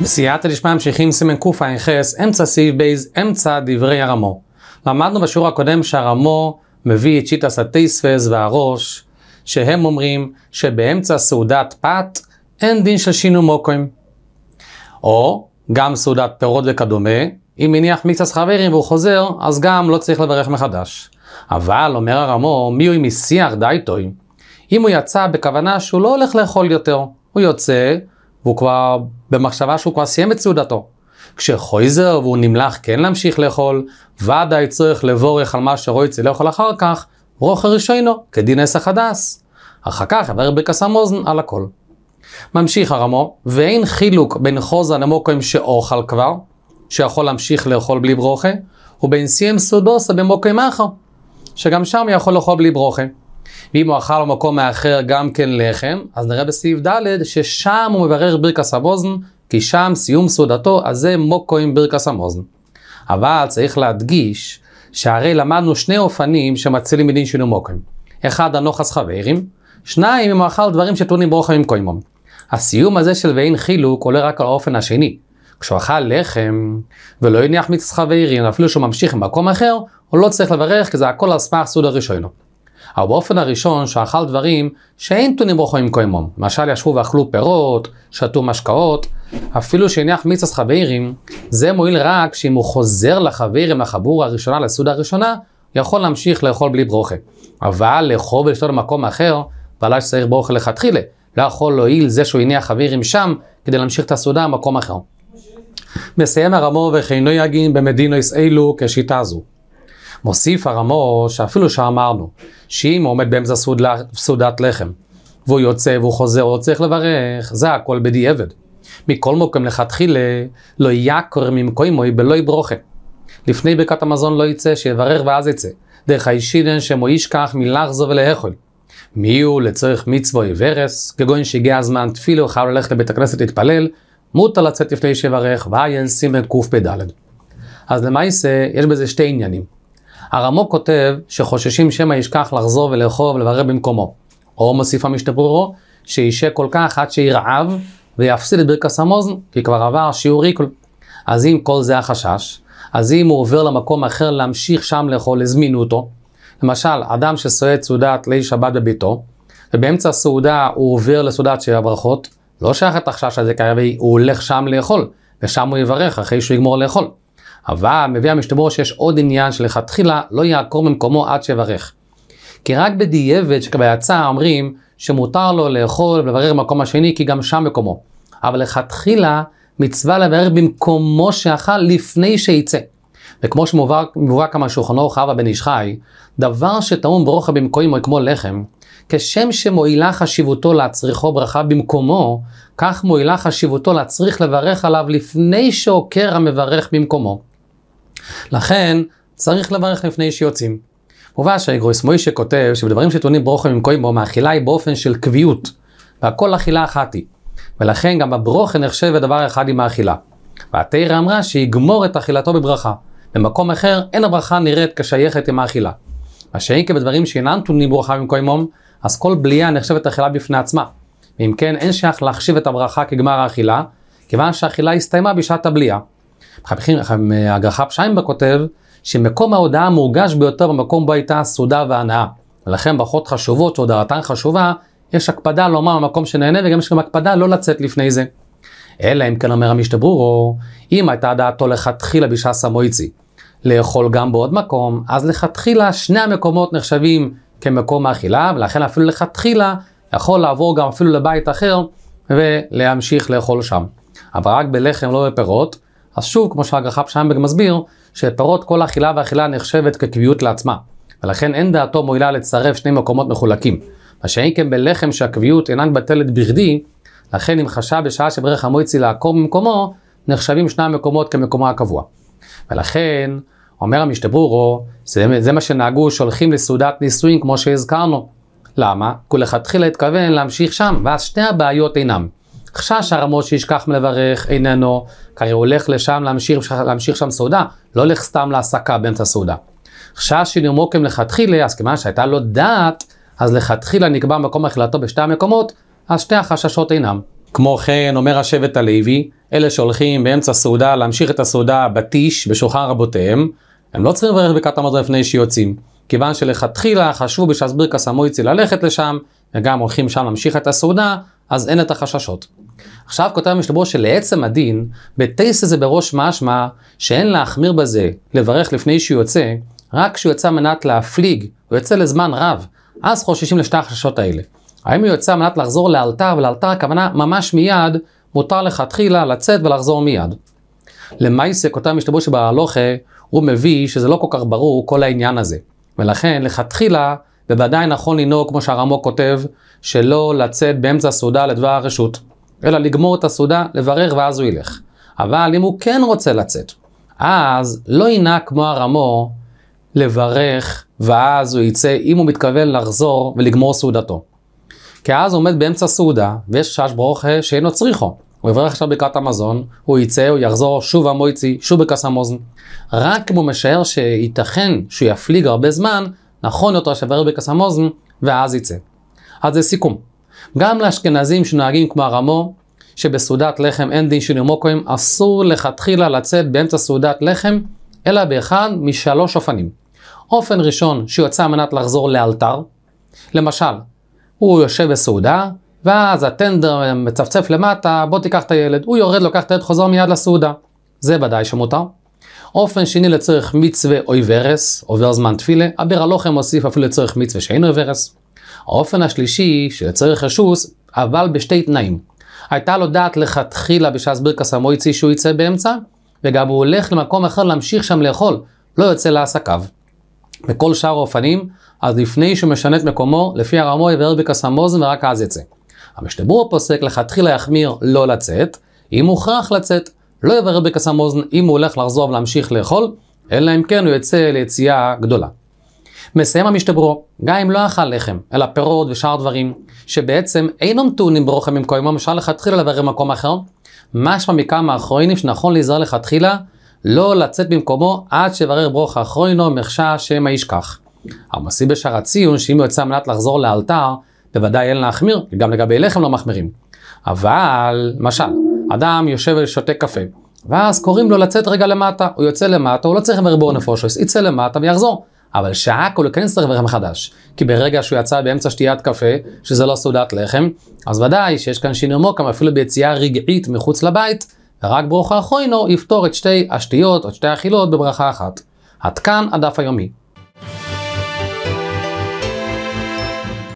בסייעתא דשמיא ממשיכים סימן קע"ח, אמצע סעיף בייז, אמצע דברי הרמו. למדנו בשיעור הקודם שהרמו מביא את שיטס הטייספס והראש, שהם אומרים שבאמצע סעודת פת אין דין של שינו מוקוים. או גם סעודת פירות וכדומה, אם הניח מקצת חברים והוא חוזר, אז גם לא צריך לברך מחדש. אבל, אומר הרמו, מי הוא עם משיח די טועים. אם הוא יצא בכוונה שהוא לא הולך לאכול יותר, הוא יוצא, והוא כבר במחשבה שהוא כבר סיים את סעודתו. כשחויזר והוא נמלח כן להמשיך לאכול, ודאי צריך לבורך על מה שרויצה לאכול אחר כך, רוכר רישינו, כדין עסק הדס. אחר כך יבר בקסם אוזן על הכל. ממשיך הרמו, ואין חילוק בין חוזה למוקוים שאוכל כבר, שיכול להמשיך לאכול בלי ברוכה, ובין סיים סודוסה במוקוים אחר, שגם שם יכול לאכול בלי ברוכה. ואם הוא אכל במקום האחר גם כן לחם, אז נראה בסעיף ד' ששם הוא מברר ברכס המוזן, כי שם סיום סעודתו, אז זה מוקו עם ברכס המוזן. אבל צריך להדגיש שהרי למדנו שני אופנים שמצילים מדין שינו מוקים. אחד, הנוחס חברים, שניים, אם הוא אכל דברים שטעונים ברוחמים קוימום. הסיום הזה של ואין חילוק עולה רק על האופן השני. כשהוא אכל לחם ולא הניח מיץ חברים, אפילו שהוא ממשיך במקום אחר, הוא לא צריך לברך, כי זה הכל על סמך סעודה ראשונו. אבל באופן הראשון שאכל דברים שאין טונים רוחויים קוימום. למשל ישבו ואכלו פירות, שתו משקאות, אפילו שהניח מיצס חברים, זה מועיל רק שאם הוא חוזר לחברים, לחבור הראשונה, לסעוד הראשונה, יכול להמשיך לאכול בלי ברוכה. אבל לאכול ולשתות במקום אחר, ועלה שצריך ברוכה לכתחילה. לא יכול להועיל זה שהוא הניח חברים שם, כדי להמשיך את הסעודה במקום אחר. מסיים הרמו וכי יגין במדינויס אלו כשיטה זו. מוסיף הרמו שאפילו שאמרנו שאם הוא עומד באמצע סעודת לחם והוא יוצא והוא חוזר, הוא צריך לברך, זה הכל בדיעבד. מכל מקום לכתחילה לא יעקר ממקוימוי בלא יברוכה. לפני ברכת המזון לא יצא, שיברך ואז יצא. דרך האישידן שמו ישכח מלחזו ולאכול. מי הוא לצורך מצווה ורס, כגון שהגיע הזמן תפילה, הוא חייב ללכת לבית הכנסת להתפלל, מותר לצאת לפני שיברך, ועיין סימן קפ"ד. אז למעשה, יש בזה שתי עניינים. הרמו כותב שחוששים שמא ישכח לחזור ולאכול ולברר במקומו. או מוסיף המשתברורו, שישה כל כך עד שירעב ויפסיד את ברכס המוזן, כי כבר עבר שיעור ריקול. אז אם כל זה החשש, אז אם הוא עובר למקום אחר להמשיך שם לאכול, הזמינו אותו. למשל, אדם שסועד סעודת ליל שבת בביתו, ובאמצע הסעודה הוא עובר לסעודת שבע ברכות, לא שייך את החשש הזה, כי הוא הולך שם לאכול, ושם הוא יברך אחרי שהוא יגמור לאכול. אבל מביא המשתבר שיש עוד עניין שלכתחילה לא יעקור ממקומו עד שיברך. כי רק בדיעבד שכביצא אומרים שמותר לו לאכול ולברר במקום השני כי גם שם מקומו. אבל לכתחילה מצווה לברר במקומו שאכל לפני שיצא. וכמו שמובא כמה שולחנו חווה בן איש חי, דבר שטעון ברוכה במקומו כמו לחם, כשם שמועילה חשיבותו להצריכו ברכה במקומו, כך מועילה חשיבותו להצריך לברך עליו לפני שעוקר המברך במקומו. לכן, צריך לברך לפני שיוצאים. מובא שהאגרויס מוישה כותב שבדברים שטעונים ברוכם עם קוימו, מאכילה היא באופן של קביעות, והכל אכילה אחת היא. ולכן גם הברוכה נחשב דבר אחד עם האכילה. והתרא אמרה שיגמור את אכילתו בברכה. במקום אחר, אין הברכה נראית כשייכת עם האכילה. מה שאין כבדברים כן שאינם טעונים ברוכה במקום מום, אז כל בליעה נחשבת אכילה בפני עצמה. ואם כן, אין שייך להחשיב את הברכה כגמר האכילה, כיוון שהאכילה הסתיימה בשעת הבליעה. הגרחב שיימבר כותב שמקום ההודעה מורגש ביותר במקום בו הייתה הסעודה וההנאה. ולכן ברכות חשובות שהודעתן חשובה, יש הקפדה לומר במקום שנהנה וגם יש גם הקפדה לא לצאת לפני זה. אלא אם כן אומר המשתברורו, אם הייתה דעתו לכתחילה בשעה סמואיצי לאכול גם בעוד מקום, אז לכתחילה שני המקומות נחשבים כמקום האכילה, ולכן אפילו לכתחילה יכול לעבור גם אפילו לבית אחר ולהמשיך לאכול שם. אבל רק בלחם לא בפירות, אז שוב, כמו שהגרחב שיינברג מסביר, שפרות כל אכילה ואכילה נחשבת כקביעות לעצמה, ולכן אין דעתו מועילה לצרף שני מקומות מחולקים. מה שאין כן בלחם שהקביעות אינה מבטלת בכדי, לכן אם חשב בשעה שברך המועצי לעקור ממקומו, נחשבים שני המקומות כמקומו הקבוע. ולכן, אומר המשתברורו, זה, זה מה שנהגו שהולכים לסעודת נישואין כמו שהזכרנו. למה? כי לכתחילה התכוון להמשיך שם, ואז שתי הבעיות אינם. חשש הרמות שישכח מלברך איננו, כי הוא הולך לשם להמשיך, להמשיך שם סעודה, לא הולך סתם להסקה באמצע הסעודה. חשש שנאומו כמלכתחילה, אז כיוון שהייתה לו דעת, אז לכתחילה נקבע מקום אכילתו בשתי המקומות, אז שתי החששות אינם. כמו כן, אומר השבט הלוי, אלה שהולכים באמצע סעודה להמשיך את הסעודה בטיש, בשולחן רבותיהם, הם לא צריכים לברך בקעת המזון לפני שיוצאים. כיוון שלכתחילה חשבו בשסבריקה סמויצי ללכת לשם, וגם הולכים שם להמשיך את הסעודה, אז אין את החששות. עכשיו כותב המשתברור שלעצם הדין, בטייס הזה בראש משמע שאין להחמיר בזה, לברך לפני שהוא יוצא, רק כשהוא יצא מנת להפליג, הוא יוצא לזמן רב, אז חוששים לשתי החששות האלה. האם הוא יוצא מנת לחזור לאלתר, ולאלתר הכוונה ממש מיד, מותר לכתחילה לצאת ולחזור מיד. למעשה כותב משתברור שבהלוכה, הוא מביא שזה לא כל כך ברור כל העניין הזה. ולכן לכתחילה ובוודאי נכון לנהוג, כמו שהרמו כותב, שלא לצאת באמצע הסעודה לדבר הרשות. אלא לגמור את הסעודה, לברר, ואז הוא ילך. אבל אם הוא כן רוצה לצאת, אז לא ינהג כמו הרמו לברך ואז הוא יצא, אם הוא מתכוון לחזור ולגמור סעודתו. כי אז הוא עומד באמצע סעודה, ויש שש ברוכה שאינו צריכו. הוא יברך עכשיו ברכת המזון, הוא יצא, הוא יחזור, שוב המויצי, שוב בקס המוזן. רק אם הוא משער שייתכן שהוא יפליג הרבה זמן, נכון יותר שיברך בקס המוזן, ואז יצא. אז זה סיכום. גם לאשכנזים שנוהגים כמו הרמו, שבסעודת לחם אין דין של יומו כהן, אסור לכתחילה לצאת באמצע סעודת לחם, אלא באחד משלוש אופנים. אופן ראשון, שיוצא על מנת לחזור לאלתר. למשל, הוא יושב בסעודה, ואז הטנדר מצפצף למטה, בוא תיקח את הילד. הוא יורד, לוקח את הילד, חוזר מיד לסעודה. זה ודאי שמותר. אופן שני לצורך מצווה אוי ורס, עובר זמן תפילה. אביר הלוחם מוסיף אפילו לצורך מצווה שאין אוי ורס. האופן השלישי, שצריך רשוס, אבל בשתי תנאים. הייתה לו דעת לכתחילה בשעס ברכס המויצי שהוא יצא באמצע, וגם הוא הולך למקום אחר להמשיך שם לאכול, לא יוצא לעסקיו. בכל שאר האופנים, אז לפני שהוא משנה את מקומו, לפי הרמו יבהר בקסמוזן ורק אז יצא. המשתברור פוסק לכתחילה יחמיר לא לצאת, אם הוכרח לצאת, לא יברר בקסמוזן אם הוא הולך לחזור ולהמשיך לאכול, אלא אם כן הוא יצא ליציאה גדולה. מסיים המשתברו, גם אם לא אכל לחם, אלא פירות ושאר דברים, שבעצם אינם טעונים ברוחם עם קוימו, אפשר לכתחילה לברר במקום אחר. משמע מכמה אחרונים שנכון להיזהר לכתחילה, לא לצאת במקומו עד שברר ברוך אחרונו מחשש שמא ישכח. המסיב בשער הציון, שאם יוצא על מנת לחזור לאלתר, בוודאי אין להחמיר, גם לגבי לחם לא מחמירים. אבל, משל, אדם יושב ושותה קפה, ואז קוראים לו לצאת רגע למטה, הוא יוצא למטה, הוא לא צריך לברר בור נפושוס, יצא למטה ויחזור. אבל שעה שהכל כן יצטרך לברך מחדש. כי ברגע שהוא יצא באמצע שתיית קפה, שזה לא סעודת לחם, אז ודאי שיש כאן שינוי מוקם אפילו ביציאה רגעית מחוץ לבית, ורק ברוך האחרונו יפתור את שתי השתיות, את שתי האכילות בברכה אחת. עד כאן הדף היומי.